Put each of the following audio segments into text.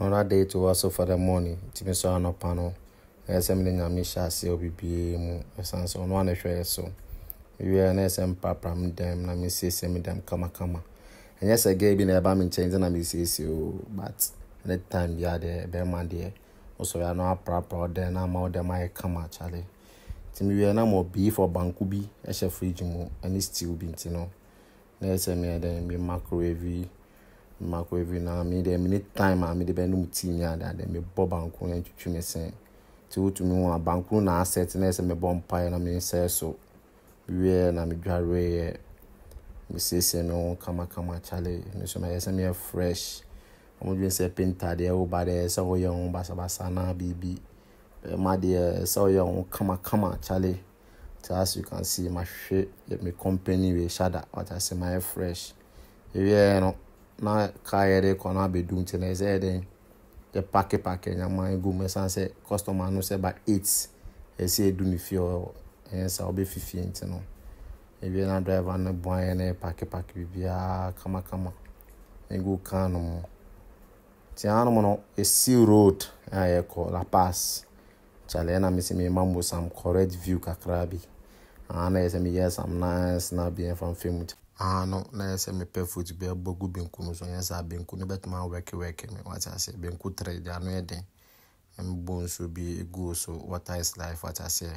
another day to us for the morning tumi so anɔpa no ɛyɛ sɛ mene nyame hyɛ aseɛ obibiee mu ɛsiane sɛ ɔno ana hwɛ so mewiɛ na ɛsɛ mpapra me dɛm na mesiesie me dɛm kamakama ɛnyɛ sɛ gɛ bi na ɛba me nkyɛn sɛ na mesiesie o but ne time bia deɛ bɛrima deɛ wosɔre ano aprapra wo dɛn na ama wo dɛm ayɛ kama kyale nti mewiɛ na ma ɔbiifo banku bi ɛhyɛ fridge mu ɛne stew bi nti no na ɛsɛ meɛ dɛn me microwave mmakɔ every now me deɛ mene time a mede bɛnom tea ne ade ade mebɔ banko no antwitwi me sɛn nti wotumi ho a banko no na asɛt na ɛsɛ mebɔ mpaeɛ na mensɛe so wiɛ e na medwareɛ mesiesie me ho kamakama kyale me so mayɛ sɛ meyɛ fresh ɔmodwen sɛ pentadeɛ woba deɛ sɛ woyɛ ho basabasa na biribi bɛma deɛ sɛ woyɛ ho kamakama kyale nti as you can see mahwɛ me company wei hyada wata sɛ mayɛ fresh ɛwiɛ e no na kaayɛ de kɔ na abɛdum nti na ɛsɛ yɛ den yɛ paaki paaki nyama egu mu ɛsan sɛ kɔstɔma no sɛ ba eight ɛsɛ edu ne fie hɔ ɛyɛ sɛ ɔbɛ fifie nti no ewie na driver no bɔn ayɛ na yɛ paaki paaki bibiara kamakama egu kaa no mu tia ano mu no esi road a yɛ kɔ la pass kyale ɛna mi sɛ mi ma mo sam correct view kakra bi ana yɛ sɛ mi yɛ sam nice na bi yɛ fan ti ano na yɛ sɛ mepɛ fruit bi abɔ gu benku no so nyɛ saa benku no bɛtumi awɛkewɛke me wate aseɛ benku tere deɛ ano yɛ den mbɔ nsuo bi gu so water is life wate aseɛ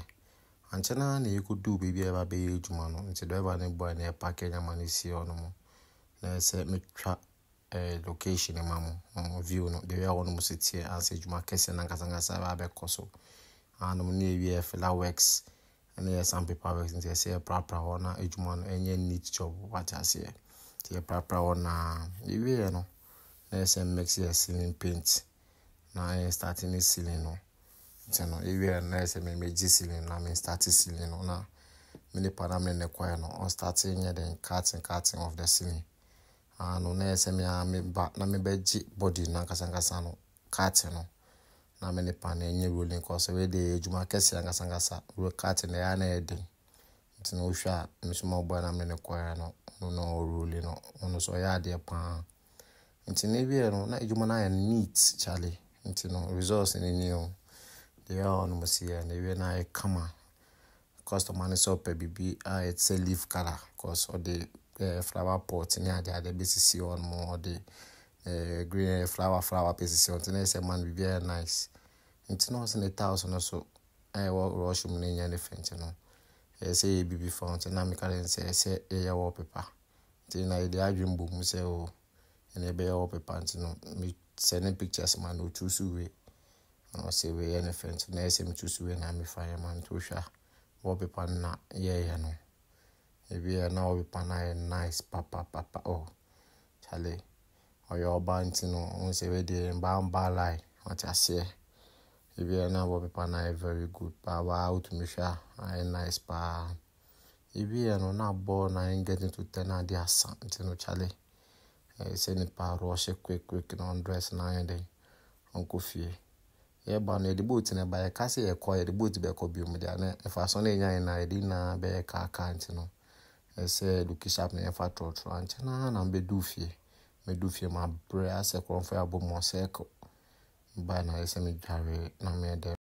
ankyɛ no na yɛkɔduu baabi a yɛba bɛyɛ adwuma no nti driver no bɔ a na yɛpake nyama no si hɔ no mu na yɛ sɛ metwa eh, location ma mo um, view no deɛ wia hɔ no mu so teɛ ansɛ adwuma kɛseɛ no ankasankasa bɛabɛkɔ so anom ne yɛwie fila works ɛna yɛ san paper work nti yɛsɛ yɛprapra hɔ na adwuma no ɛnyɛ neat job wate aseɛ nti yɛprapra hɔ naa yɛwieɛ e no na yɛsɛ mix yɛ ceiling paint na yɛ e start ne ceiling no nti no yɛwieɛ e no na yɛsɛ mɛmɛgye ceiling na start ceiling no na mene pada mene ne kɔɛ no start nyɛ den carton carton of the ceiling ano ah, na yɛsɛ mea ah, meba na mebɛgye body no ankasa ankasa no carton no na milipani na-enye ọsọ wee dị ejuma kesi ya ngasa ngasa ruo na ya na-ede na ofe a msima ọgba na mmiri kwara no no orule no ono so ya de pa ntina ebi no na ejuma na ya neat chale ntina results ni ni o de ya ono mo si ya na ebi na ya kama customer ni so pe bibi a it's a leaf kala cause ọ dị eh, flower pot ni ade ade bi sisi on mo all Eh, green flower flower pɛ sisi ɔntene sɛ man biribiara nice nti na ɔsɛ ne tiles no so a ɛwɔ rush mu no nyɛ different no ɛyɛ sɛ yɛ bibi fa nti na meka ne sɛ ɛsɛ ɛyɛ wɔ pepa nti na yɛde adwene bɔ mu sɛ o oh, ɛna ɛbɛyɛ wɔ pepa nti no me sɛ ne pictures ma no otu so wei na ɔsɛ wei yɛ different na ɛsɛ me tu so wei na me fa yɛ ma nti ohwɛ wɔ pepa no na yɛyɛ no ebi yɛ na wɔ pepa no ayɛ nice papapapa oh, Charlie. ɔyɛ ɔbaa nti no ɔmo sɛ ɛbɛdeɛ mbaa mbaa line ɔte aseɛ ebi yɛ n'abɔ pepa na yɛ very good paaba wotumi hwɛ a ayɛ nice paa ebi yɛ no n'abɔ na yɛ getting to ten na asa nti no kyale ɛyɛ sɛ nipa aro ɔhyɛ quick quick na ɔndress na ayɛ den ɔnkɔ fie yɛba no yɛde boat na ɛba yɛka sɛ yɛkɔ yɛde boat bɛkɔ bi mu deɛ ne ɛfa so na ɛnya yɛn na yɛde na bɛyɛ kaa kaa nti no ɛsɛ education na yɛfa trɔtrɔ ankyɛn na na mbɛdu fie. medu fie mabrɛ asɛ krɔmfo abɔ mu ɔsɛɛkɔ mebaa na ayɛ sɛ medware na meɛdɛ